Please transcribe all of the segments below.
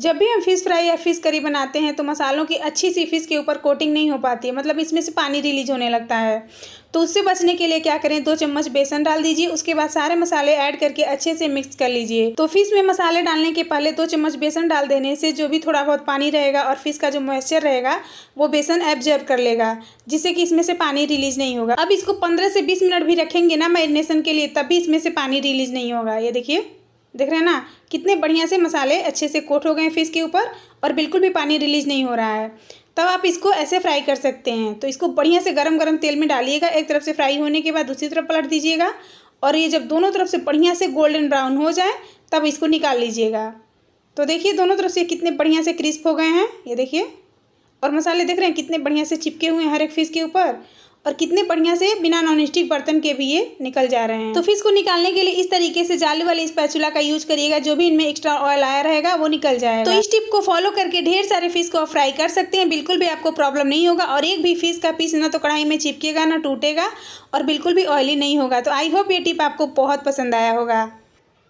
जब भी हम फ़िश फ्राई या फ़िश करी बनाते हैं तो मसालों की अच्छी सी फ़िश के ऊपर कोटिंग नहीं हो पाती है मतलब इसमें से पानी रिलीज होने लगता है तो उससे बचने के लिए क्या करें दो चम्मच बेसन डाल दीजिए उसके बाद सारे मसाले ऐड करके अच्छे से मिक्स कर लीजिए तो फिश में मसाले डालने के पहले दो चम्मच बेसन डाल देने से जो भी थोड़ा बहुत पानी रहेगा और फिश का जो मॉइस्चर रहेगा वो बेसन एब्जर्व कर लेगा जिससे कि इसमें से पानी रिलीज नहीं होगा अब इसको पंद्रह से बीस मिनट भी रखेंगे ना मैरिनेशन के लिए तभी इसमें से पानी रिलीज नहीं होगा ये देखिए देख रहे हैं ना कितने बढ़िया से मसाले अच्छे से कोट हो गए हैं फिश के ऊपर और बिल्कुल भी पानी रिलीज नहीं हो रहा है तब आप इसको ऐसे फ्राई कर सकते हैं तो इसको बढ़िया से गरम गरम तेल में डालिएगा एक तरफ से फ्राई होने के बाद दूसरी तरफ पलट दीजिएगा और ये जब दोनों तरफ से बढ़िया से गोल्डन ब्राउन हो जाए तब इसको निकाल लीजिएगा तो देखिए दोनों तरफ से कितने बढ़िया से क्रिस्प हो गए हैं ये देखिए और मसाले देख रहे हैं कितने बढ़िया से चिपके हुए हैं हर एक फिश के ऊपर और कितने बढ़िया से बिना नॉन स्टिक बर्तन के भी ये निकल जा रहे हैं तो फिर को निकालने के लिए इस तरीके से जाली वाले स्पैचुला का यूज करिएगा जो भी इनमें एक्स्ट्रा ऑयल आया रहेगा वो निकल जाएगा तो इस टिप को फॉलो करके ढेर सारे फिश को आप फ्राई कर सकते हैं बिल्कुल भी आपको प्रॉब्लम नहीं होगा और एक भी फिश का पीस ना तो कढ़ाई में चिपकेगा ना टूटेगा और बिल्कुल भी ऑयली नहीं होगा तो आई होप ये टिप आपको बहुत पसंद आया होगा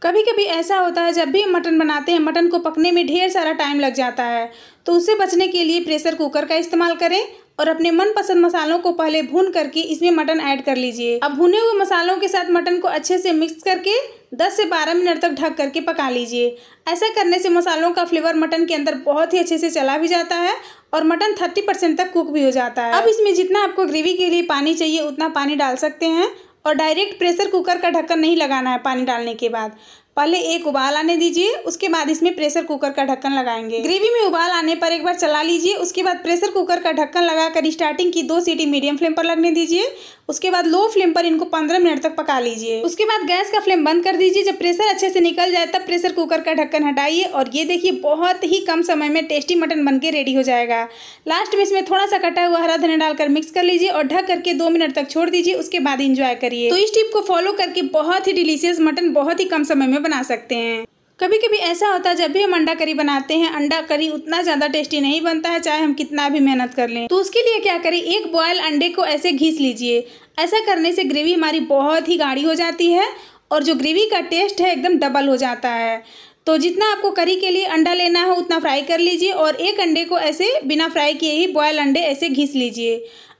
कभी कभी ऐसा होता है जब भी हम मटन बनाते हैं मटन को पकने में ढेर सारा टाइम लग जाता है तो उससे बचने के लिए प्रेशर कुकर का इस्तेमाल करें और अपने मनपसंद मसालों को पहले भून करके इसमें मटन ऐड कर लीजिए अब भुने हुए मसालों के साथ मटन को अच्छे से मिक्स करके 10 से 12 मिनट तक ढक करके पका लीजिए ऐसा करने से मसालों का फ्लेवर मटन के अंदर बहुत ही अच्छे से चला भी जाता है और मटन 30 परसेंट तक कुक भी हो जाता है अब इसमें जितना आपको ग्रेवी के लिए पानी चाहिए उतना पानी डाल सकते हैं और डायरेक्ट प्रेशर कुकर का ढक्कन नहीं लगाना है पानी डालने के बाद पहले एक उबाल आने दीजिए उसके बाद इसमें प्रेशर कुकर का ढक्कन लगाएंगे ग्रेवी में उबाल आने पर एक बार चला लीजिए उसके बाद प्रेशर कुकर का ढक्कन लगाकर स्टार्टिंग की दो सीटी मीडियम फ्लेम पर लगने दीजिए उसके बाद लो फ्लेम पर इनको पंद्रह मिनट तक पका लीजिए उसके बाद गैस का फ्लेम बंद कर दीजिए जब प्रेशर अच्छे से निकल जाए तब प्रेशर कुकर का ढक्कन हटाइए और ये देखिए बहुत ही कम समय में टेस्टी मटन बन के रेडी हो जाएगा लास्ट में इसमें थोड़ा सा कटा हुआ हरा धनिया डालकर मिक्स कर लीजिए और ढक करके दो मिनट तक छोड़ दीजिए उसके बाद इंजॉय करिए तो इस टिप को फॉलो करके बहुत ही डिलीशियस मटन बहुत ही कम समय में बना सकते हैं कभी कभी ऐसा होता है जब भी हम अंडा करी बनाते हैं अंडा करी उतना ज़्यादा टेस्टी नहीं बनता है चाहे हम कितना भी मेहनत कर लें तो उसके लिए क्या करें एक बॉयल अंडे को ऐसे घीस लीजिए ऐसा करने से ग्रेवी हमारी बहुत ही गाढ़ी हो जाती है और जो ग्रेवी का टेस्ट है एकदम डबल हो जाता है तो जितना आपको करी के लिए अंडा लेना हो उतना फ्राई कर लीजिए और एक अंडे को ऐसे बिना फ्राई किए ही बॉयल अंडे ऐसे घिस लीजिए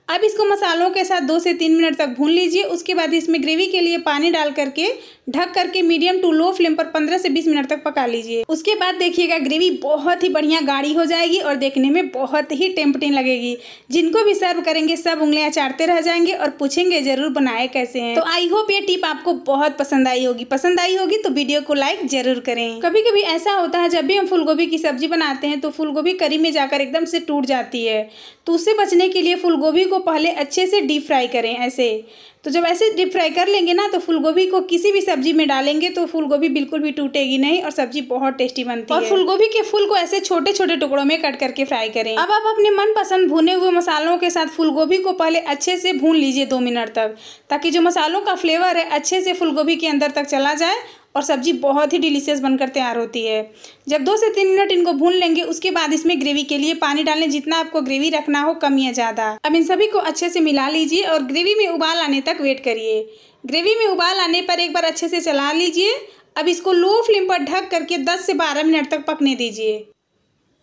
अब इसको मसालों के साथ दो से तीन मिनट तक भून लीजिए उसके बाद इसमें ग्रेवी के लिए पानी डाल करके ढक करके मीडियम टू लो फ्लेम पर पंद्रह से बीस मिनट तक पका लीजिए उसके बाद देखिएगा ग्रेवी बहुत ही बढ़िया गाढ़ी हो जाएगी और देखने में बहुत ही टेम्पटिंग लगेगी जिनको भी सर्व करेंगे सब उंगलियाँ चाटते रह जाएंगे और पूछेंगे जरूर बनाए कैसे है तो आई होप ये टिप आपको बहुत पसंद आई होगी पसंद आई होगी तो वीडियो को लाइक जरूर करें कभी कभी ऐसा होता है जब भी हम फूलगोभी की सब्जी बनाते हैं तो फूलगोभी करी में जाकर एकदम से टूट जाती है तो उससे बचने के लिए फूलगोभी को पहले अच्छे से डीप फ्राई करें ऐसे तो जब ऐसे डीप फ्राई कर लेंगे ना तो फूलगोभी को किसी भी सब्जी में डालेंगे तो फूलगोभी बिल्कुल भी टूटेगी नहीं और सब्जी बहुत टेस्टी बनती और है और फूलगोभी के फूल को ऐसे छोटे छोटे टुकड़ों में कट करके फ्राई करें अब आप अपने मनपसंद भुने हुए मसालों के साथ फूलगोभी को पहले अच्छे से भून लीजिए दो मिनट तक ताकि जो मसालों का फ्लेवर है अच्छे से फूलगोभी के अंदर तक चला जाए और सब्ज़ी बहुत ही डिलीशियस बनकर तैयार होती है जब दो से तीन मिनट इनको भून लेंगे उसके बाद इसमें ग्रेवी के लिए पानी डालें जितना आपको ग्रेवी रखना हो कम या ज़्यादा अब इन सभी को अच्छे से मिला लीजिए और ग्रेवी में उबाल आने तक वेट करिए ग्रेवी में उबाल आने पर एक बार अच्छे से चला लीजिए अब इसको लो फ्लेम पर ढक करके दस से बारह मिनट तक पकने दीजिए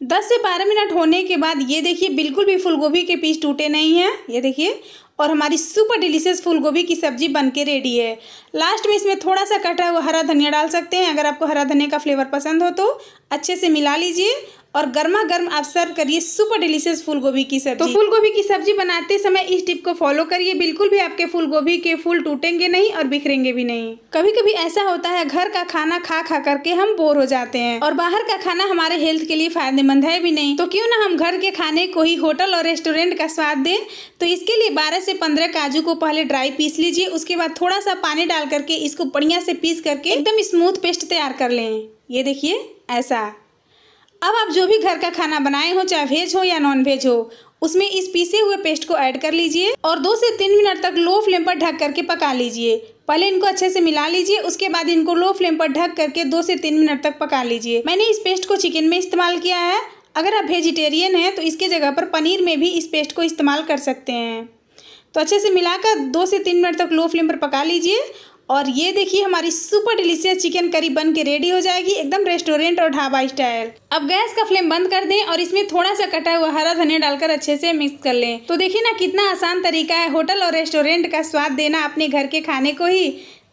दस से बारह मिनट होने के बाद ये देखिए बिल्कुल भी फूलगोभी के पीस टूटे नहीं हैं ये देखिए और हमारी सुपर डिलीशियस फूल गोभी की सब्जी बन के रेडी है लास्ट में इसमें थोड़ा सा कटा हुआ हरा धनिया डाल सकते हैं अगर आपको हरा धनिया का फ्लेवर पसंद हो तो अच्छे से मिला लीजिए और गर्मा गर्म आप सर्व करिए सुपर डिलीशियस फूल गोभी की सब्जी तो फूल गोभी की सब्जी बनाते समय इस टिप को फॉलो करिए बिल्कुल भी आपके फूल गोभी के फूल टूटेंगे नहीं और बिखरेंगे भी नहीं कभी कभी ऐसा होता है घर का खाना खा खा करके हम बोर हो जाते हैं और बाहर का खाना हमारे हेल्थ के लिए फायदेमंद है भी नहीं तो क्यों ना हम घर के खाने को ही होटल और रेस्टोरेंट का स्वाद दें तो इसके लिए बारह से पंद्रह काजू को पहले ड्राई पीस लीजिए उसके बाद थोड़ा सा पानी डाल करके इसको बढ़िया से पीस करके एकदम स्मूथ पेस्ट तैयार कर लें ये देखिए ऐसा अब आप जो भी घर का खाना बनाए हो चाहे वेज हो या नॉन वेज हो उसमें इस पीसे हुए पेस्ट को ऐड कर लीजिए और दो से तीन मिनट तक लो फ्लेम पर ढक करके पका लीजिए पहले इनको अच्छे से मिला लीजिए उसके बाद इनको लो फ्लेम पर ढक करके दो से तीन मिनट तक पका लीजिए मैंने इस पेस्ट को चिकन में इस्तेमाल किया है अगर आप वेजिटेरियन हैं तो इसके जगह पर पनीर में भी इस पेस्ट को इस्तेमाल कर सकते हैं तो अच्छे से मिलाकर दो से तीन मिनट तक लो फ्लेम पर पका लीजिए और ये देखिए हमारी सुपर डिलीशियस चिकन करी बन के रेडी हो जाएगी एकदम रेस्टोरेंट और ढाबा स्टाइल अब गैस का फ्लेम बंद कर दें और इसमें थोड़ा सा कटा हुआ हरा धनिया डालकर अच्छे से मिक्स कर लें तो देखिए ना कितना आसान तरीका है होटल और रेस्टोरेंट का स्वाद देना अपने घर के खाने को ही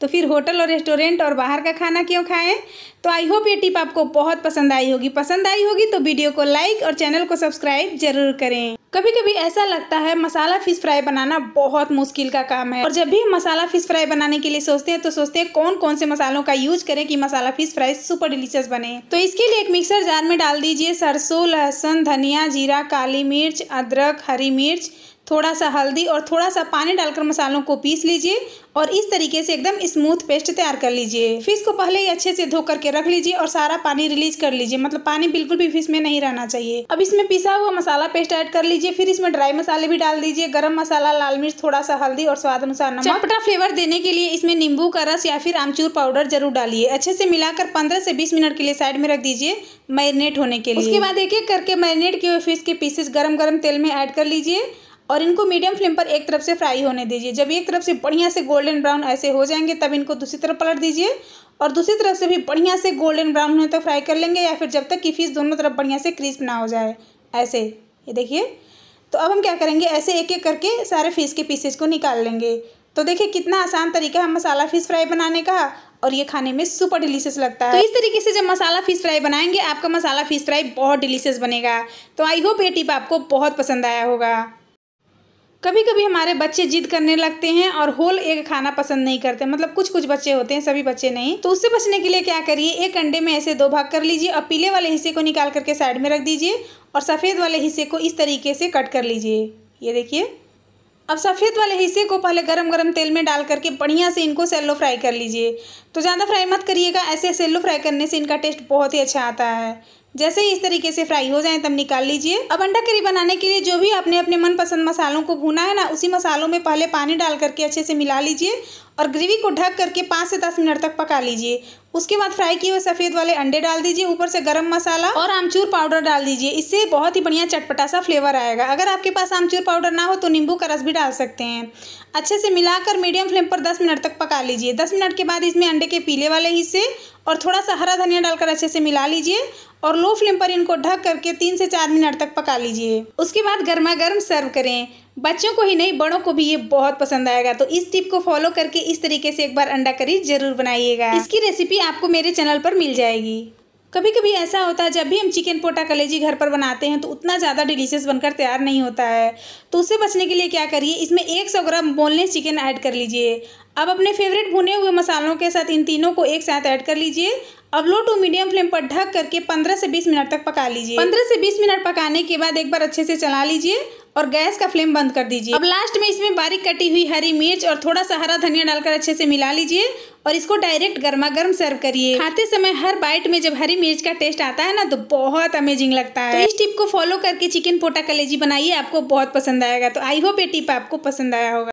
तो फिर होटल और रेस्टोरेंट और बाहर का खाना क्यों खाएं तो आई होप ये टिप आपको बहुत पसंद आई होगी पसंद आई होगी तो वीडियो को लाइक और चैनल को सब्सक्राइब जरूर करें कभी कभी ऐसा लगता है मसाला फिश फ्राई बनाना बहुत मुश्किल का काम है और जब भी हम मसाला फिश फ्राई बनाने के लिए सोचते हैं तो सोचते हैं कौन कौन से मसालों का यूज करें कि masala fish fry super delicious बने तो इसके लिए एक मिक्सर जार में डाल दीजिए सरसों लहसुन धनिया जीरा काली मिर्च अदरक हरी मिर्च थोड़ा सा हल्दी और थोड़ा सा पानी डालकर मसालों को पीस लीजिए और इस तरीके से एकदम स्मूथ पेस्ट तैयार कर लीजिए फिश को पहले ही अच्छे से धो करके रख लीजिए और सारा पानी रिलीज कर लीजिए मतलब पानी बिल्कुल भी फिश में नहीं रहना चाहिए अब इसमें पिसा हुआ मसाला पेस्ट ऐड कर लीजिए फिर इसमें ड्राई मसाले भी डाल दीजिए गर्म मसाला लाल मिर्च थोड़ा सा हल्दी और स्वाद अनुसार चपटा फ्लेवर देने के लिए इसमें नींबू का रस या फिर आमचूर पाउडर जरूर डालिए अच्छे से मिलाकर पंद्रह से बीस मिनट के लिए साइड में रख दीजिए मैरिनेट होने के लिए उसके बाद एक एक करके मैरिनेट किए हुए फिश के पीसेस गर्म गर्म तेल में ऐड कर लीजिए और इनको मीडियम फ्लेम पर एक तरफ से फ्राई होने दीजिए जब एक तरफ से बढ़िया से गोल्डन ब्राउन ऐसे हो जाएंगे तब इनको दूसरी तरफ पलट दीजिए और दूसरी तरफ से भी बढ़िया से गोल्डन ब्राउन होने तक तो फ्राई कर लेंगे या फिर जब तक कि फिश दोनों तरफ बढ़िया से क्रिस्प ना हो जाए ऐसे ये देखिए तो अब हम क्या करेंगे ऐसे एक एक करके सारे फिश के पीसेज को निकाल लेंगे तो देखिए कितना आसान तरीका है मसाला फिश फ्राई बनाने का और ये खाने में सुपर डिलीशियस लगता है तो इस तरीके से जब मसाला फिश फ्राई बनाएंगे आपका मसाला फिश फ्राई बहुत डिलीशियस बनेगा तो आई होप ये टिप आपको बहुत पसंद आया होगा कभी कभी हमारे बच्चे जिद करने लगते हैं और होल एग खाना पसंद नहीं करते मतलब कुछ कुछ बच्चे होते हैं सभी बच्चे नहीं तो उससे बचने के लिए क्या करिए एक अंडे में ऐसे दो भाग कर लीजिए और पीले वाले हिस्से को निकाल करके साइड में रख दीजिए और सफ़ेद वाले हिस्से को इस तरीके से कट कर लीजिए ये देखिए अब सफ़ेद वाले हिस्से को पहले गरम गरम तेल में डाल करके बढ़िया से इनको सेल्लो फ्राई कर लीजिए तो ज़्यादा फ्राई मत करिएगा ऐसे सेल्लो फ्राई करने से इनका टेस्ट बहुत ही अच्छा आता है जैसे ही इस तरीके से फ्राई हो जाए तब निकाल लीजिए अब अंडा करी बनाने के लिए जो भी आपने अपने मनपसंद मसालों को भुना है ना उसी मसालों में पहले पानी डाल करके अच्छे से मिला लीजिए और ग्रेवी को ढक करके पाँच से दस मिनट तक पका लीजिए उसके बाद फ्राई किए हुए सफ़ेद वाले अंडे डाल दीजिए ऊपर से गरम मसाला और आमचूर पाउडर डाल दीजिए इससे बहुत ही बढ़िया चटपटा सा फ्लेवर आएगा अगर आपके पास आमचूर पाउडर ना हो तो नींबू का रस भी डाल सकते हैं अच्छे से मिलाकर मीडियम फ्लेम पर दस मिनट तक पका लीजिए दस मिनट के बाद इसमें अंडे के पीले वाले हिस्से और थोड़ा सा हरा धनिया डालकर अच्छे से मिला लीजिए और लो फ्लेम पर इनको ढक करके तीन से चार मिनट तक पका लीजिए उसके बाद गर्मा गर्म सर्व करें बच्चों को ही नहीं बड़ों को भी ये बहुत पसंद आएगा तो इस टिप को फॉलो करके इस तरीके से एक बार अंडा करी जरूर बनाइएगा इसकी रेसिपी आपको मेरे चैनल पर मिल जाएगी कभी कभी ऐसा होता है जब भी हम चिकन पोटा कलेजी घर पर बनाते हैं तो उतना ज़्यादा डिलीशियस बनकर तैयार नहीं होता है तो उससे बचने के लिए क्या करिए इसमें 100 ग्राम बोनलेस चिकन ऐड कर लीजिए अब अपने फेवरेट भुने हुए मसालों के साथ इन तीनों को एक साथ ऐड कर लीजिए अब लो टू मीडियम फ्लेम पर ढक करके 15 से 20 मिनट तक पका लीजिए 15 से 20 मिनट पकाने के बाद एक बार अच्छे से चला लीजिए और गैस का फ्लेम बंद कर दीजिए अब लास्ट में इसमें बारीक कटी हुई हरी मिर्च और थोड़ा सा हरा धनिया डालकर अच्छे से मिला लीजिए और इसको डायरेक्ट गर्मा गर्म सर्व करिए खाते समय हर बाइट में जब हरी मिर्च का टेस्ट आता है ना तो बहुत अमेजिंग लगता है तो इस टिप को फॉलो करके चिकन पोटा कलेजी बनाइए आपको बहुत पसंद आएगा तो आई होप ये टिप आपको पसंद आया होगा